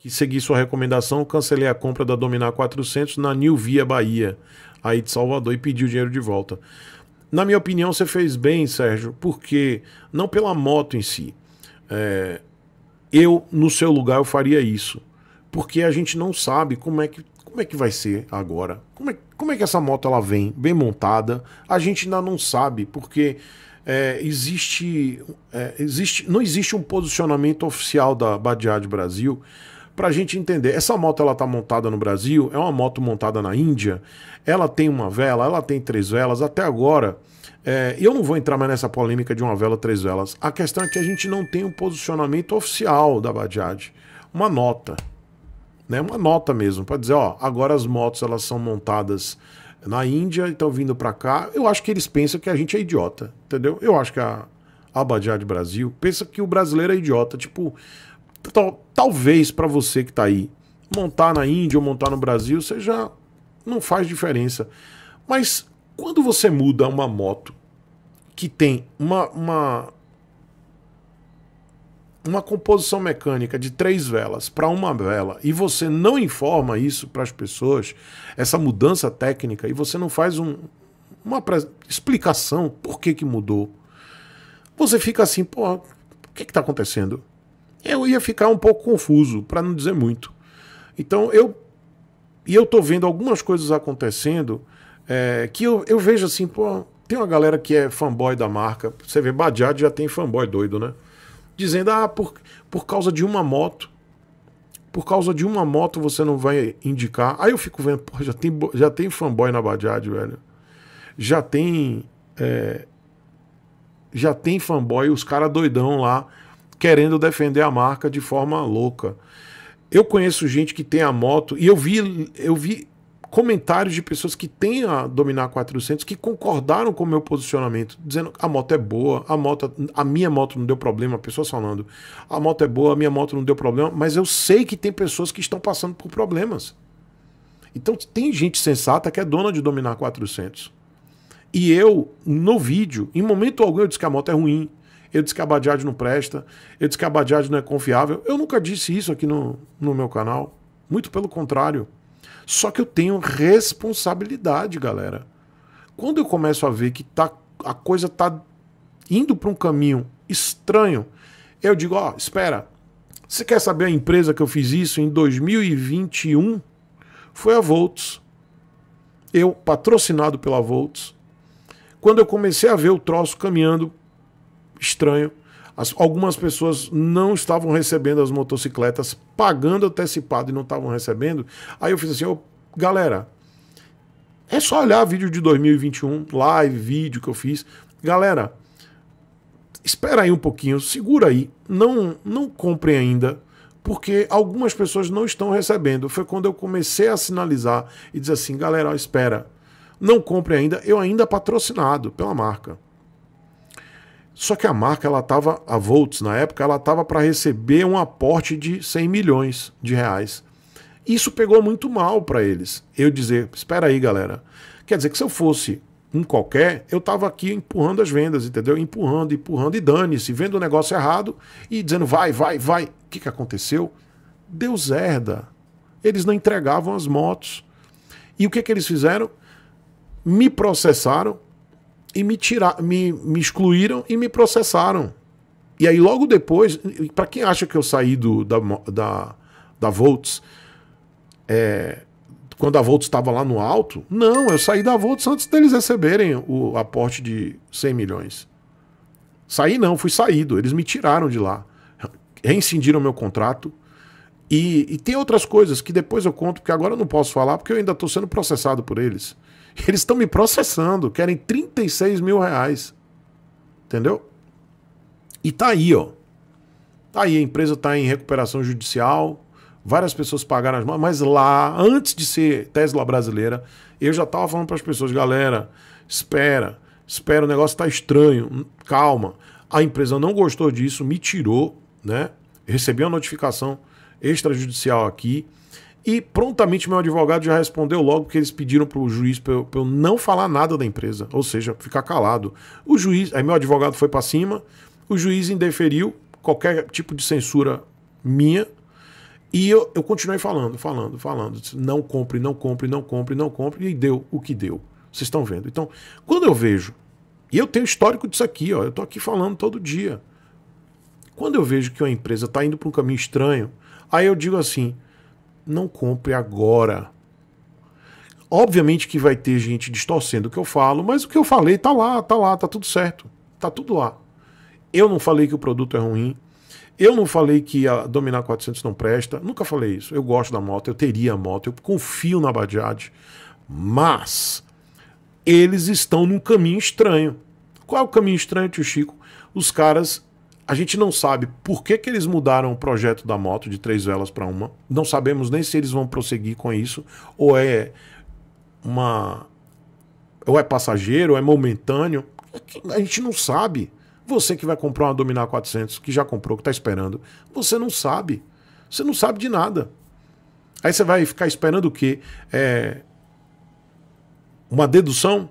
que segui sua recomendação, cancelei a compra da Dominar 400 na New Via Bahia, aí de Salvador, e pedi o dinheiro de volta. Na minha opinião, você fez bem, Sérgio, porque não pela moto em si. É, eu, no seu lugar, eu faria isso. Porque a gente não sabe como é que, como é que vai ser agora. Como é, como é que essa moto ela vem bem montada? A gente ainda não sabe, porque é, existe, é, existe, não existe um posicionamento oficial da Badiad Brasil para a gente entender. Essa moto ela tá montada no Brasil, é uma moto montada na Índia, ela tem uma vela, ela tem três velas, até agora. É, eu não vou entrar mais nessa polêmica de uma vela, três velas. A questão é que a gente não tem um posicionamento oficial da Bajaj, uma nota, né? Uma nota mesmo para dizer, ó, agora as motos elas são montadas na Índia e estão vindo para cá. Eu acho que eles pensam que a gente é idiota, entendeu? Eu acho que a, a de Brasil pensa que o brasileiro é idiota, tipo talvez para você que está aí, montar na Índia ou montar no Brasil seja não faz diferença. Mas quando você muda uma moto que tem uma, uma, uma composição mecânica de três velas para uma vela e você não informa isso para as pessoas, essa mudança técnica, e você não faz um, uma explicação por que, que mudou, você fica assim, pô, o que está acontecendo? eu ia ficar um pouco confuso, para não dizer muito. Então eu e eu tô vendo algumas coisas acontecendo é, que eu, eu vejo assim, pô, tem uma galera que é fanboy da marca. Você vê, Bajaj já tem fanboy doido, né? Dizendo, ah, por, por causa de uma moto. Por causa de uma moto você não vai indicar. Aí eu fico vendo, pô, já tem, já tem fanboy na Bajaj, velho. Já tem. É, já tem fanboy, os caras doidão lá querendo defender a marca de forma louca. Eu conheço gente que tem a moto e eu vi, eu vi comentários de pessoas que têm a Dominar 400 que concordaram com o meu posicionamento, dizendo a moto é boa, a moto, a minha moto não deu problema, pessoas falando, a moto é boa, a minha moto não deu problema, mas eu sei que tem pessoas que estão passando por problemas. Então tem gente sensata que é dona de Dominar 400. E eu, no vídeo, em momento algum eu disse que a moto é ruim, eu disse que a Badiad não presta, eu disse que a Badiad não é confiável. Eu nunca disse isso aqui no, no meu canal. Muito pelo contrário. Só que eu tenho responsabilidade, galera. Quando eu começo a ver que tá, a coisa tá indo para um caminho estranho, eu digo, ó, oh, espera, você quer saber a empresa que eu fiz isso em 2021? Foi a Volts. Eu, patrocinado pela Volts. Quando eu comecei a ver o troço caminhando estranho. As, algumas pessoas não estavam recebendo as motocicletas, pagando antecipado e não estavam recebendo. Aí eu fiz assim, oh, galera, é só olhar vídeo de 2021, live, vídeo que eu fiz. Galera, espera aí um pouquinho, segura aí, não, não compre ainda, porque algumas pessoas não estão recebendo. Foi quando eu comecei a sinalizar e dizer assim, galera, espera, não compre ainda, eu ainda patrocinado pela marca. Só que a marca ela estava, a Volts na época, ela estava para receber um aporte de 100 milhões de reais. Isso pegou muito mal para eles. Eu dizer, espera aí, galera. Quer dizer que se eu fosse um qualquer, eu estava aqui empurrando as vendas, entendeu? Empurrando, empurrando e dane-se, vendo o negócio errado e dizendo vai, vai, vai. O que, que aconteceu? Deus herda. Eles não entregavam as motos. E o que, que eles fizeram? Me processaram e me, tirar, me, me excluíram e me processaram. E aí, logo depois, para quem acha que eu saí do, da, da, da Volts, é, quando a Volts estava lá no alto, não, eu saí da Volts antes deles receberem o aporte de 100 milhões. Saí não, fui saído. Eles me tiraram de lá. Reincindiram meu contrato. E, e tem outras coisas que depois eu conto, porque agora eu não posso falar, porque eu ainda estou sendo processado por eles. Eles estão me processando, querem 36 mil reais. Entendeu? E tá aí, ó. Tá aí, a empresa tá em recuperação judicial, várias pessoas pagaram as mãos, mas lá, antes de ser Tesla brasileira, eu já tava falando para as pessoas, galera, espera, espera, o negócio tá estranho, hum, calma. A empresa não gostou disso, me tirou, né? Recebi uma notificação extrajudicial aqui e prontamente meu advogado já respondeu logo que eles pediram para o juiz para eu, eu, não falar nada da empresa, ou seja, ficar calado. O juiz, aí meu advogado foi para cima, o juiz indeferiu qualquer tipo de censura minha e eu, eu continuei falando, falando, falando. Não compre, não compre, não compre, não compre e deu o que deu. Vocês estão vendo. Então, quando eu vejo, e eu tenho histórico disso aqui, ó, eu estou aqui falando todo dia. Quando eu vejo que uma empresa está indo para um caminho estranho, aí eu digo assim não compre agora. Obviamente que vai ter gente distorcendo o que eu falo, mas o que eu falei tá lá, tá lá, tá tudo certo. Tá tudo lá. Eu não falei que o produto é ruim. Eu não falei que a Dominar 400 não presta. Nunca falei isso. Eu gosto da moto, eu teria a moto, eu confio na Bajaj. Mas eles estão num caminho estranho. Qual é o caminho estranho, tio Chico? Os caras a gente não sabe por que, que eles mudaram o projeto da moto de três velas para uma. Não sabemos nem se eles vão prosseguir com isso ou é uma ou é passageiro, ou é momentâneo. É a gente não sabe. Você que vai comprar uma Dominar 400, que já comprou, que está esperando, você não sabe. Você não sabe de nada. Aí você vai ficar esperando o quê? É... Uma dedução?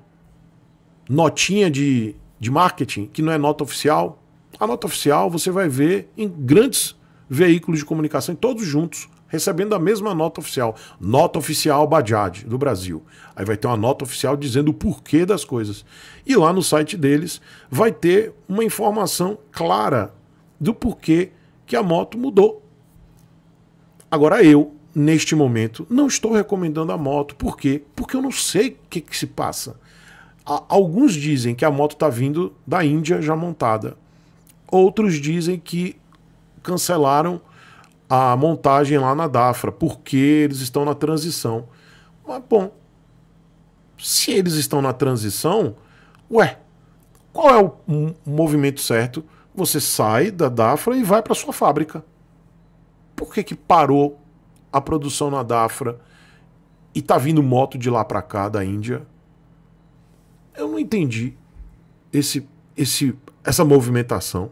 Notinha de, de marketing, que não é nota oficial? A nota oficial você vai ver em grandes veículos de comunicação, todos juntos, recebendo a mesma nota oficial. Nota oficial Bajad, do Brasil. Aí vai ter uma nota oficial dizendo o porquê das coisas. E lá no site deles vai ter uma informação clara do porquê que a moto mudou. Agora eu, neste momento, não estou recomendando a moto. Por quê? Porque eu não sei o que, que se passa. Alguns dizem que a moto está vindo da Índia já montada. Outros dizem que cancelaram a montagem lá na Dafra, porque eles estão na transição. Mas, bom, se eles estão na transição, ué, qual é o movimento certo? Você sai da Dafra e vai para sua fábrica. Por que, que parou a produção na Dafra e tá vindo moto de lá para cá da Índia? Eu não entendi esse, esse, essa movimentação.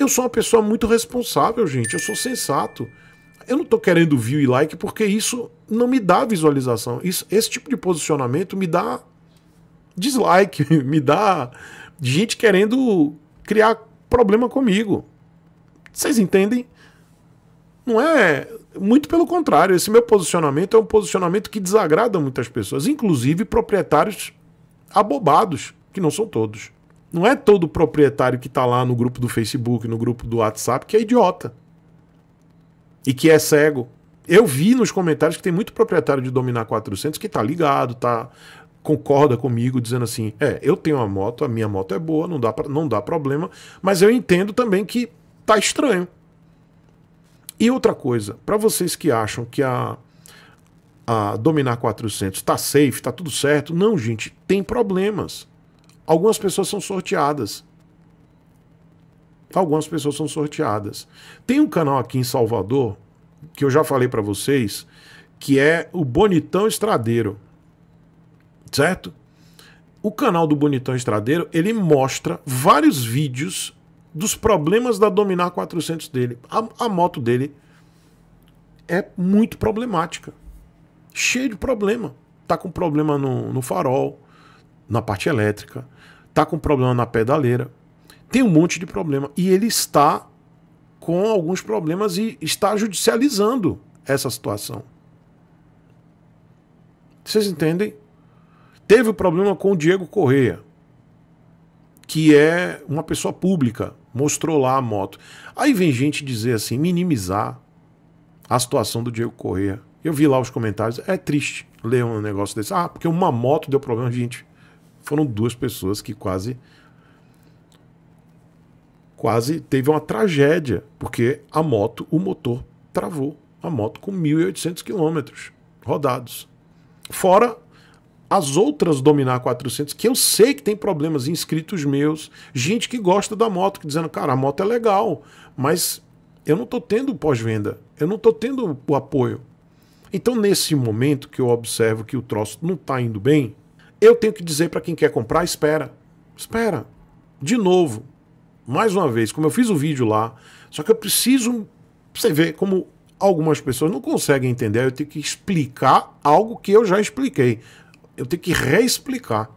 Eu sou uma pessoa muito responsável, gente. Eu sou sensato. Eu não estou querendo view e like porque isso não me dá visualização. Isso, esse tipo de posicionamento me dá dislike, me dá gente querendo criar problema comigo. Vocês entendem? Não é. Muito pelo contrário, esse meu posicionamento é um posicionamento que desagrada muitas pessoas, inclusive proprietários abobados, que não são todos. Não é todo proprietário que está lá no grupo do Facebook, no grupo do WhatsApp, que é idiota. E que é cego. Eu vi nos comentários que tem muito proprietário de Dominar 400 que está ligado, tá concorda comigo dizendo assim: "É, eu tenho uma moto, a minha moto é boa, não dá pra, não dá problema, mas eu entendo também que tá estranho". E outra coisa, para vocês que acham que a a Dominar 400 está safe, está tudo certo, não, gente, tem problemas. Algumas pessoas são sorteadas. Algumas pessoas são sorteadas. Tem um canal aqui em Salvador, que eu já falei para vocês, que é o Bonitão Estradeiro. Certo? O canal do Bonitão Estradeiro, ele mostra vários vídeos dos problemas da Dominar 400 dele. A, a moto dele é muito problemática. cheia de problema. Tá com problema no, no farol, na parte elétrica, está com problema na pedaleira, tem um monte de problema. E ele está com alguns problemas e está judicializando essa situação. Vocês entendem? Teve o um problema com o Diego Correia, que é uma pessoa pública, mostrou lá a moto. Aí vem gente dizer assim, minimizar a situação do Diego Correia. Eu vi lá os comentários, é triste ler um negócio desse. Ah, porque uma moto deu problema gente foram duas pessoas que quase quase teve uma tragédia, porque a moto, o motor travou. A moto com 1.800 quilômetros rodados. Fora as outras dominar 400, que eu sei que tem problemas inscritos meus, gente que gosta da moto, que dizendo, cara, a moto é legal, mas eu não estou tendo pós-venda, eu não estou tendo o apoio. Então, nesse momento que eu observo que o troço não está indo bem, eu tenho que dizer para quem quer comprar, espera. Espera. De novo. Mais uma vez, como eu fiz o vídeo lá, só que eu preciso. Você vê como algumas pessoas não conseguem entender, eu tenho que explicar algo que eu já expliquei. Eu tenho que reexplicar.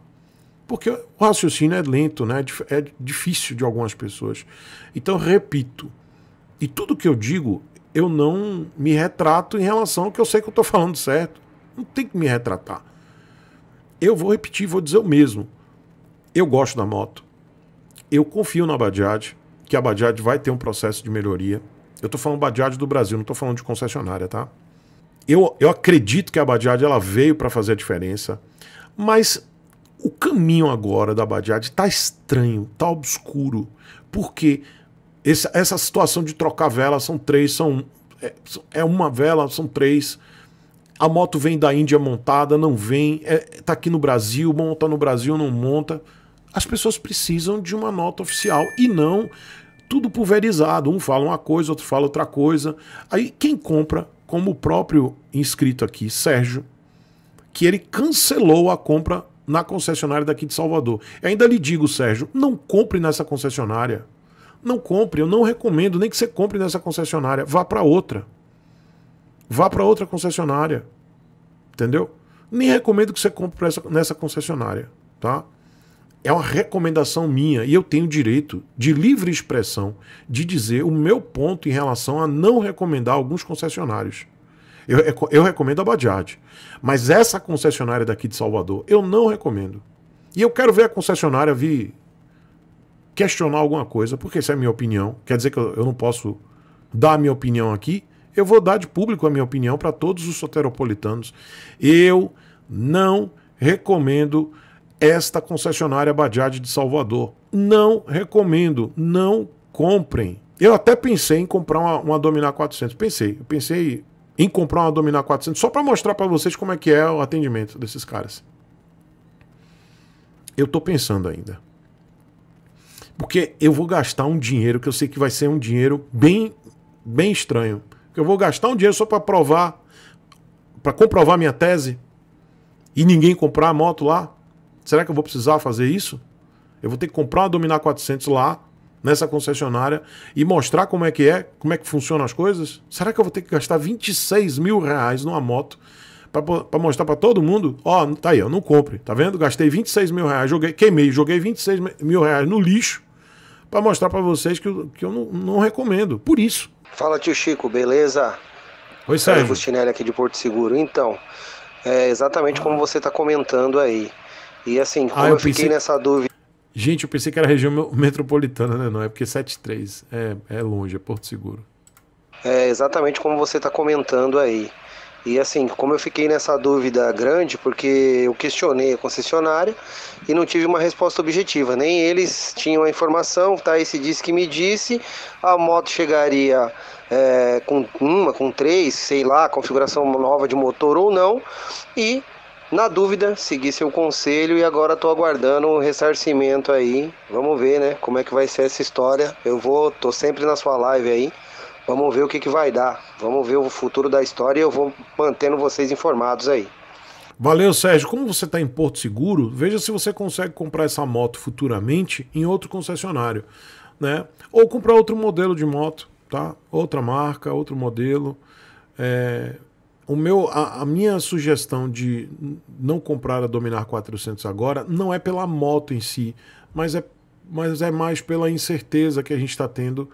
Porque o raciocínio é lento, né? é, é difícil de algumas pessoas. Então, repito. E tudo que eu digo, eu não me retrato em relação ao que eu sei que eu estou falando certo. Não tem que me retratar. Eu vou repetir, vou dizer o mesmo. Eu gosto da moto. Eu confio na Bajaj, que a Bajaj vai ter um processo de melhoria. Eu estou falando Bajaj do Brasil, não estou falando de concessionária, tá? Eu, eu acredito que a Bajaj ela veio para fazer a diferença, mas o caminho agora da Bajaj está estranho, está obscuro, porque essa, essa situação de trocar vela são três, são é, é uma vela, são três a moto vem da Índia montada, não vem, é, tá aqui no Brasil, monta no Brasil, não monta. As pessoas precisam de uma nota oficial e não tudo pulverizado. Um fala uma coisa, outro fala outra coisa. Aí quem compra, como o próprio inscrito aqui, Sérgio, que ele cancelou a compra na concessionária daqui de Salvador. Eu ainda lhe digo, Sérgio, não compre nessa concessionária. Não compre, eu não recomendo nem que você compre nessa concessionária. Vá para outra. Vá para outra concessionária. Entendeu? Nem recomendo que você compre essa, nessa concessionária, tá? É uma recomendação minha e eu tenho direito de livre expressão de dizer o meu ponto em relação a não recomendar alguns concessionários. Eu, é, eu recomendo a Bajaj, mas essa concessionária daqui de Salvador eu não recomendo. E eu quero ver a concessionária vir questionar alguma coisa, porque isso é minha opinião. Quer dizer que eu, eu não posso dar a minha opinião aqui eu vou dar de público a minha opinião para todos os soteropolitanos. Eu não recomendo esta concessionária Bajaj de Salvador. Não recomendo, não comprem. Eu até pensei em comprar uma, uma Dominar 400, pensei, eu pensei em comprar uma Dominar 400 só para mostrar para vocês como é que é o atendimento desses caras. Eu estou pensando ainda. Porque eu vou gastar um dinheiro que eu sei que vai ser um dinheiro bem bem estranho. Porque eu vou gastar um dinheiro só para provar, para comprovar minha tese e ninguém comprar a moto lá. Será que eu vou precisar fazer isso? Eu vou ter que comprar uma Dominar 400 lá, nessa concessionária, e mostrar como é que é, como é que funcionam as coisas? Será que eu vou ter que gastar 26 mil reais numa moto para mostrar para todo mundo? Ó, oh, tá aí, eu não compre, tá vendo? Gastei 26 mil reais, joguei, queimei, joguei 26 mil reais no lixo para mostrar para vocês que, eu, que eu não, não recomendo. Por isso. Fala tio Chico, beleza? Oi, Sérgio. Bustinelli aqui de Porto Seguro. Então, é exatamente como você está comentando aí. E assim, como ah, eu, eu pensei... fiquei nessa dúvida. Gente, eu pensei que era região metropolitana, né? Não, é porque 73 é, é longe, é Porto Seguro. É exatamente como você está comentando aí. E assim, como eu fiquei nessa dúvida grande, porque eu questionei a concessionária e não tive uma resposta objetiva. Nem eles tinham a informação, tá? Esse disse que me disse, a moto chegaria é, com uma, com três, sei lá, configuração nova de motor ou não. E na dúvida, segui seu conselho e agora estou aguardando o ressarcimento aí. Vamos ver, né? Como é que vai ser essa história. Eu vou, tô sempre na sua live aí. Vamos ver o que, que vai dar. Vamos ver o futuro da história e eu vou mantendo vocês informados aí. Valeu, Sérgio. Como você está em Porto Seguro, veja se você consegue comprar essa moto futuramente em outro concessionário, né? Ou comprar outro modelo de moto, tá? Outra marca, outro modelo. É... O meu, a, a minha sugestão de não comprar a Dominar 400 agora não é pela moto em si, mas é, mas é mais pela incerteza que a gente está tendo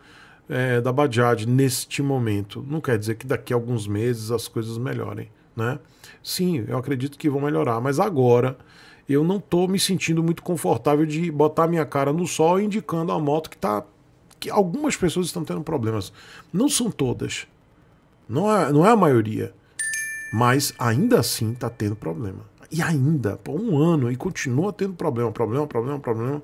é, da Bajaj neste momento. Não quer dizer que daqui a alguns meses as coisas melhorem, né? Sim, eu acredito que vão melhorar, mas agora eu não estou me sentindo muito confortável de botar minha cara no sol indicando a moto que tá que algumas pessoas estão tendo problemas. Não são todas. Não é, não é a maioria. Mas ainda assim está tendo problema. E ainda, por um ano, e continua tendo problema, problema, problema, problema.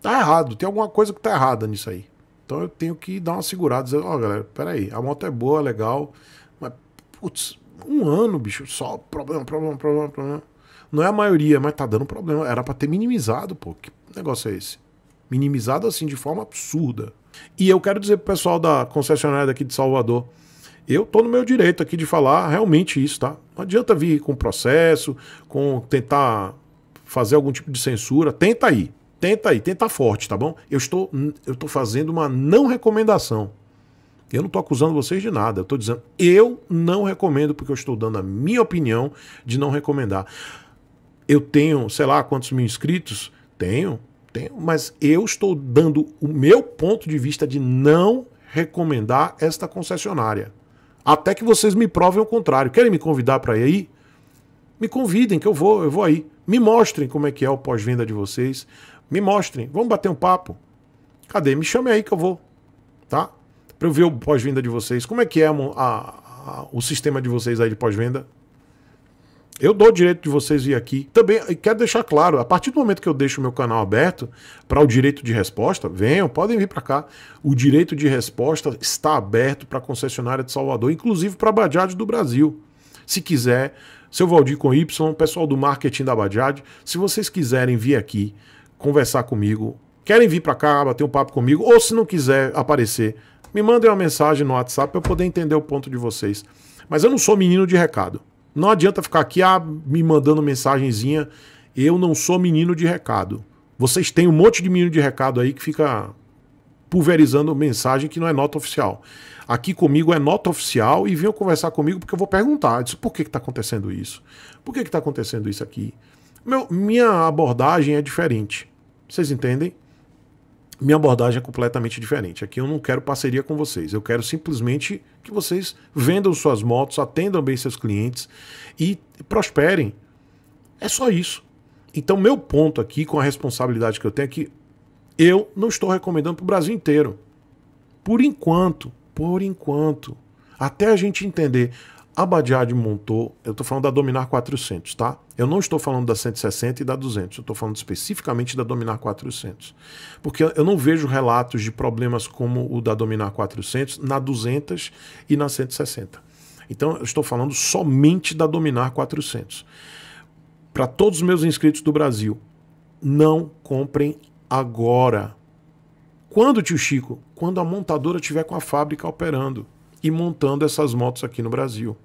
Tá errado, tem alguma coisa que tá errada nisso aí. Então eu tenho que dar uma segurada, dizer, ó, oh, galera, peraí, a moto é boa, legal, mas, putz, um ano, bicho, só problema, problema, problema, problema. Não é a maioria, mas tá dando problema. Era para ter minimizado, pô. Que negócio é esse? Minimizado assim de forma absurda. E eu quero dizer pro pessoal da concessionária daqui de Salvador, eu tô no meu direito aqui de falar realmente isso, tá? Não adianta vir com processo, com tentar fazer algum tipo de censura, tenta aí. Tenta aí, tenta forte, tá bom? Eu estou, eu estou fazendo uma não recomendação. Eu não estou acusando vocês de nada. Eu estou dizendo, eu não recomendo, porque eu estou dando a minha opinião de não recomendar. Eu tenho, sei lá, quantos mil inscritos? Tenho, tenho, mas eu estou dando o meu ponto de vista de não recomendar esta concessionária. Até que vocês me provem o contrário. Querem me convidar para ir aí? Me convidem, que eu vou, eu vou aí. Me mostrem como é que é o pós-venda de vocês. Me mostrem. Vamos bater um papo. Cadê? Me chame aí que eu vou. Tá? Para eu ver o pós-venda de vocês. Como é que é a, a, o sistema de vocês aí de pós-venda? Eu dou o direito de vocês vir aqui. Também quero deixar claro, a partir do momento que eu deixo o meu canal aberto para o direito de resposta, venham, podem vir para cá. O direito de resposta está aberto para a concessionária de Salvador, inclusive para a Bajaj do Brasil. Se quiser, seu Valdir com Y, pessoal do marketing da Bajaj, se vocês quiserem vir aqui conversar comigo, querem vir para cá, bater um papo comigo, ou se não quiser aparecer, me mandem uma mensagem no WhatsApp para eu poder entender o ponto de vocês. Mas eu não sou menino de recado. Não adianta ficar aqui ah, me mandando mensagenzinha. Eu não sou menino de recado. Vocês têm um monte de menino de recado aí que fica pulverizando mensagem que não é nota oficial. Aqui comigo é nota oficial e venham conversar comigo porque eu vou perguntar. Eu disse, por que está acontecendo isso? Por que está acontecendo isso aqui? Meu, minha abordagem é diferente. Vocês entendem? Minha abordagem é completamente diferente. Aqui eu não quero parceria com vocês. Eu quero simplesmente que vocês vendam suas motos, atendam bem seus clientes e prosperem. É só isso. Então, meu ponto aqui, com a responsabilidade que eu tenho, é que eu não estou recomendando para o Brasil inteiro. Por enquanto, por enquanto. Até a gente entender a Badiad montou, eu estou falando da Dominar 400, tá? Eu não estou falando da 160 e da 200, eu estou falando especificamente da Dominar 400. Porque eu não vejo relatos de problemas como o da Dominar 400 na 200 e na 160. Então eu estou falando somente da Dominar 400. Para todos os meus inscritos do Brasil, não comprem agora. Quando, tio Chico? Quando a montadora tiver com a fábrica operando e montando essas motos aqui no Brasil.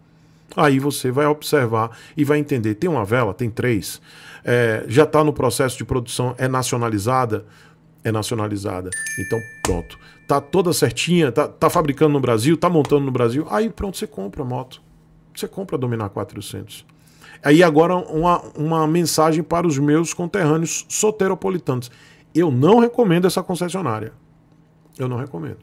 Aí você vai observar e vai entender. Tem uma vela, tem três. É, já está no processo de produção, é nacionalizada? É nacionalizada. Então, pronto. Tá toda certinha, tá, tá fabricando no Brasil, tá montando no Brasil. Aí, pronto, você compra a moto. Você compra a Dominar 400. Aí agora uma, uma mensagem para os meus conterrâneos soteropolitanos. Eu não recomendo essa concessionária. Eu não recomendo.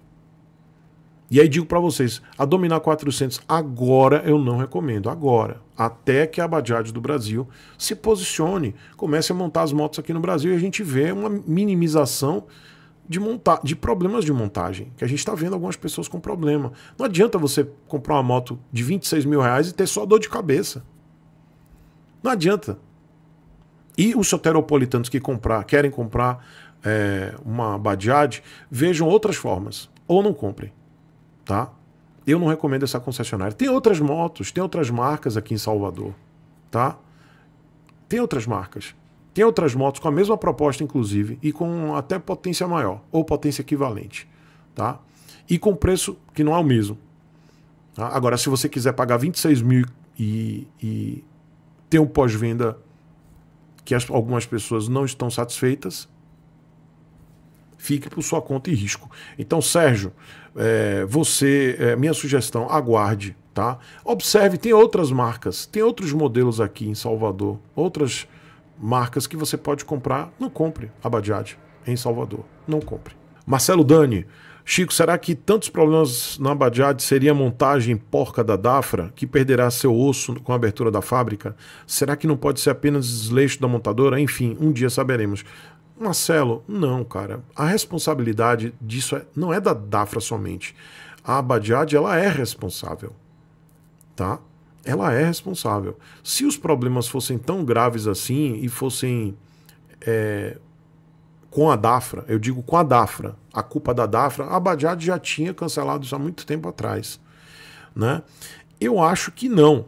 E aí digo para vocês, a dominar 400 agora eu não recomendo, agora, até que a Bajaj do Brasil se posicione, comece a montar as motos aqui no Brasil e a gente vê uma minimização de, monta de problemas de montagem, que a gente está vendo algumas pessoas com problema. Não adianta você comprar uma moto de 26 mil reais e ter só dor de cabeça. Não adianta. E os soteropolitanos que comprar, querem comprar é, uma Bajaj, vejam outras formas, ou não comprem tá? Eu não recomendo essa concessionária. Tem outras motos, tem outras marcas aqui em Salvador, tá? Tem outras marcas. Tem outras motos com a mesma proposta, inclusive, e com até potência maior, ou potência equivalente, tá? E com preço que não é o mesmo. Tá? Agora, se você quiser pagar 26 mil e, e ter um pós-venda que as, algumas pessoas não estão satisfeitas, fique por sua conta e risco. Então, Sérgio, é, você, é, minha sugestão, aguarde, tá? Observe, tem outras marcas, tem outros modelos aqui em Salvador, outras marcas que você pode comprar. Não compre a Bajaj em Salvador, não compre. Marcelo Dani, Chico, será que tantos problemas na Bajaj seria a montagem porca da Dafra, que perderá seu osso com a abertura da fábrica? Será que não pode ser apenas desleixo da montadora? Enfim, um dia saberemos. Marcelo, não, cara. A responsabilidade disso é, não é da Dafra somente. A Abadiade, ela é responsável. Tá? Ela é responsável. Se os problemas fossem tão graves assim e fossem é, com a Dafra, eu digo com a Dafra, a culpa da Dafra, a Abadiade já tinha cancelado isso há muito tempo atrás. Né? Eu acho que não.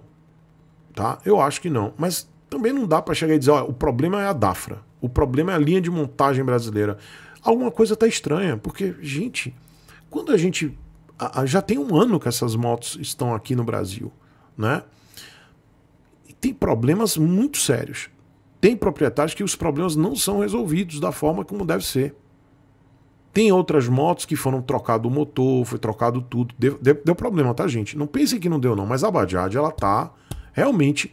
Tá? Eu acho que não. Mas também não dá para chegar e dizer, o problema é a Dafra. O problema é a linha de montagem brasileira. Alguma coisa tá estranha, porque, gente, quando a gente. já tem um ano que essas motos estão aqui no Brasil, né? E tem problemas muito sérios. Tem proprietários que os problemas não são resolvidos da forma como deve ser. Tem outras motos que foram trocado o motor, foi trocado tudo. Deu, deu, deu problema, tá, gente? Não pensem que não deu, não. Mas a Bajaj, ela tá realmente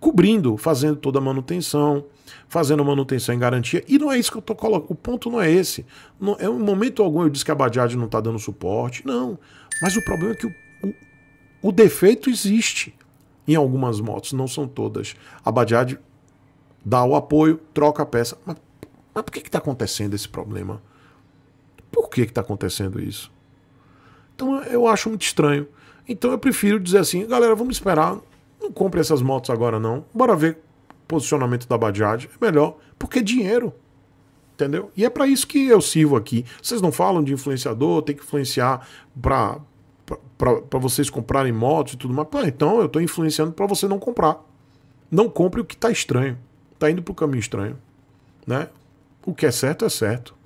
cobrindo, fazendo toda a manutenção, fazendo manutenção em garantia. E não é isso que eu estou colocando. O ponto não é esse. Não, é um momento algum eu disse que a Badiade não está dando suporte. Não. Mas o problema é que o, o, o, defeito existe em algumas motos, não são todas. A Badiade dá o apoio, troca a peça. Mas, mas por que está acontecendo esse problema? Por que está acontecendo isso? Então eu acho muito estranho. Então eu prefiro dizer assim, galera, vamos esperar não compre essas motos agora não. Bora ver posicionamento da Bajaj. É melhor, porque é dinheiro. Entendeu? E é para isso que eu sirvo aqui. Vocês não falam de influenciador, tem que influenciar para para vocês comprarem motos e tudo mais. Pô, então eu estou influenciando para você não comprar. Não compre o que está estranho. Está indo para o caminho estranho. Né? O que é certo é certo.